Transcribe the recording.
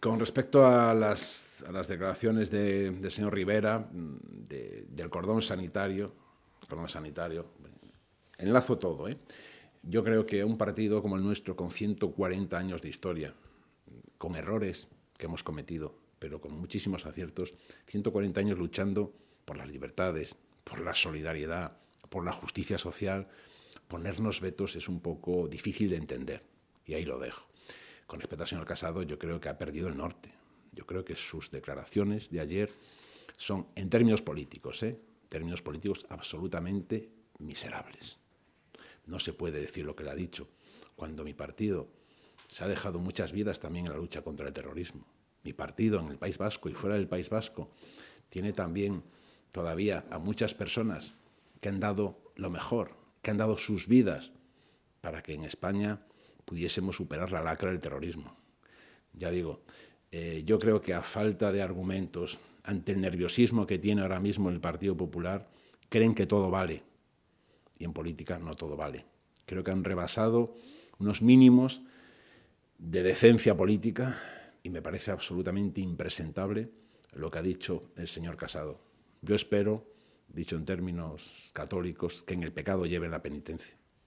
Con respecto a las, declaraciones del señor Rivera, mm, del cordón sanitario, cordón sanitario, enlazo todo. ¿eh? Yo creo que un partido como el nuestro, con 140 años de historia, con errores que hemos cometido, pero con muchísimos aciertos, 140 años luchando por las libertades, por la solidaridad, por la justicia social, ponernos vetos es un poco difícil de entender. Y ahí lo dejo con respecto al señor Casado, yo creo que ha perdido el norte. Yo creo que sus declaraciones de ayer son, en términos políticos, ¿eh? términos políticos absolutamente miserables. No se puede decir lo que le ha dicho cuando mi partido se ha dejado muchas vidas también en la lucha contra el terrorismo. Mi partido en el País Vasco y fuera del País Vasco tiene también todavía a muchas personas que han dado lo mejor, que han dado sus vidas para que en España pudiésemos superar la lacra del terrorismo. Ya digo, eh, yo creo que a falta de argumentos, ante el nerviosismo que tiene ahora mismo el Partido Popular, creen que todo vale. Y en política no todo vale. Creo que han rebasado unos mínimos de decencia política y me parece absolutamente impresentable lo que ha dicho el señor Casado. Yo espero, dicho en términos católicos, que en el pecado lleven la penitencia.